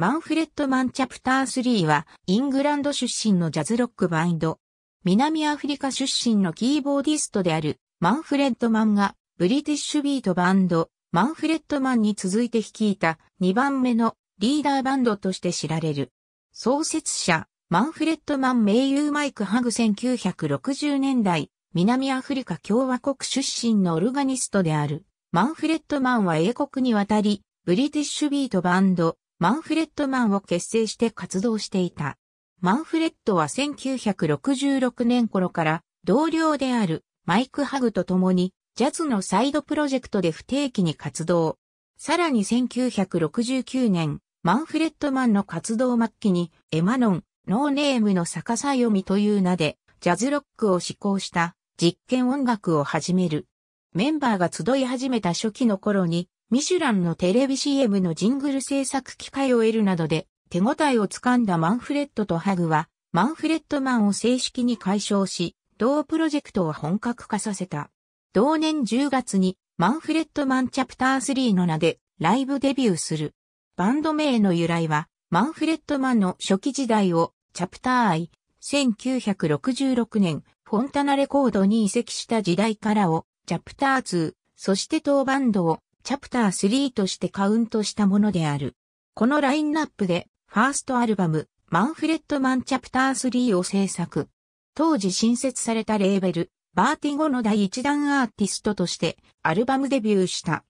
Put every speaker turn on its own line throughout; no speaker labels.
マンフレッド・マンチャプター3は、イングランド出身のジャズロックバンド。南アフリカ出身のキーボーディストである、マンフレッド・マンが、ブリティッシュビートバンド、マンフレッド・マンに続いて率いた2番目のリーダーバンドとして知られる。創設者、マンフレッド・マン名優マイク・ハグ1960年代、南アフリカ共和国出身のオルガニストである、マンフレッド・マンは英国に渡り、ブリティッシュビートバンド、マンフレッドマンを結成して活動していた。マンフレッドは1966年頃から同僚であるマイク・ハグと共にジャズのサイドプロジェクトで不定期に活動。さらに1969年、マンフレッドマンの活動末期にエマノン、ノーネームの逆さ読みという名でジャズロックを試行した実験音楽を始める。メンバーが集い始めた初期の頃にミシュランのテレビ CM のジングル制作機会を得るなどで手応えをつかんだマンフレッドとハグは、マンフレッドマンを正式に解消し、同プロジェクトを本格化させた。同年10月にマンフレッドマンチャプター3の名でライブデビューする。バンド名の由来は、マンフレッドマンの初期時代をチャプター I、1966年、フォンタナレコードに移籍した時代からを、チャプター2、そして当バンドを、チャプター3としてカウントしたものである。このラインナップで、ファーストアルバム、マンフレッドマンチャプター3を制作。当時新設されたレーベル、バーティゴの第一弾アーティストとしてアルバムデビューした。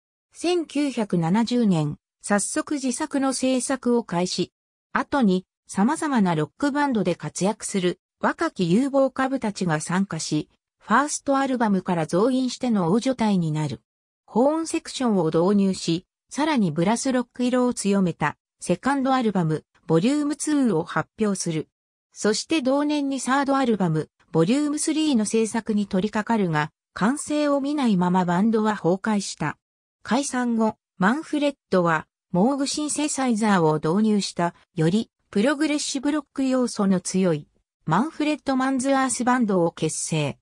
1970年、早速自作の制作を開始。後に様々なロックバンドで活躍する若き有望株たちが参加し、ファーストアルバムから増員しての大所帯になる。高音セクションを導入し、さらにブラスロック色を強めたセカンドアルバム、ボリューム2を発表する。そして同年にサードアルバム、ボリューム3の制作に取り掛かるが、完成を見ないままバンドは崩壊した。解散後、マンフレッドは、モーグシンセサイザーを導入した、より、プログレッシブロック要素の強い、マンフレッド・マンズ・アースバンドを結成。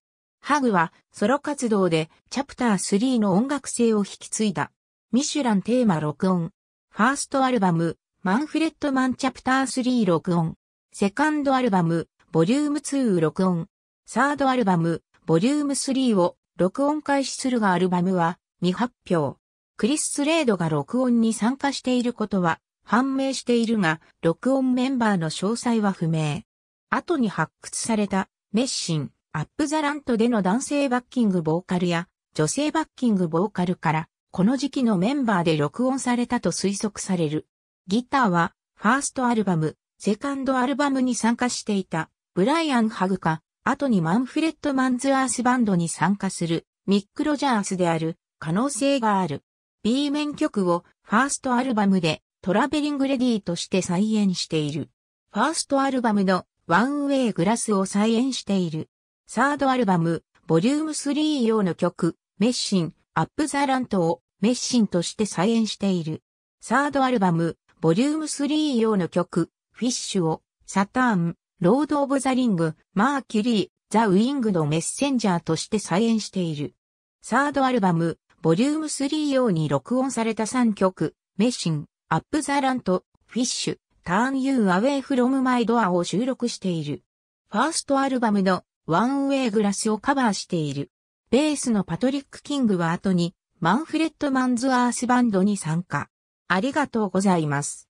ハグはソロ活動でチャプター3の音楽性を引き継いだ。ミシュランテーマ録音。ファーストアルバム、マンフレッドマンチャプター3録音。セカンドアルバム、ボリューム2録音。サードアルバム、ボリューム3を録音開始するがアルバムは未発表。クリス・スレードが録音に参加していることは判明しているが、録音メンバーの詳細は不明。後に発掘されたメッシン、アップザラントでの男性バッキングボーカルや女性バッキングボーカルからこの時期のメンバーで録音されたと推測される。ギターはファーストアルバム、セカンドアルバムに参加していたブライアン・ハグか、後にマンフレッド・マンズ・アースバンドに参加するミック・ロジャースである可能性がある。B 面曲をファーストアルバムでトラベリング・レディーとして再演している。ファーストアルバムのワンウェイ・グラスを再演している。サードアルバム、ボリューム3用の曲、メッシン、アップザラントをメッシンとして再演している。サードアルバム、ボリューム3用の曲、フィッシュを、サターン、ロード・オブ・ザ・リング、マーキュリー、ザ・ウィングのメッセンジャーとして再演している。サードアルバム、ボリューム3用に録音された3曲、メッシン、アップ・ザ・ラント、フィッシュ、ターン・ユー・アウェイ・フロム・マイ・ドアを収録している。ファーストアルバムのワンウェイグラスをカバーしている。ベースのパトリック・キングは後にマンフレッド・マンズ・アースバンドに参加。ありがとうございます。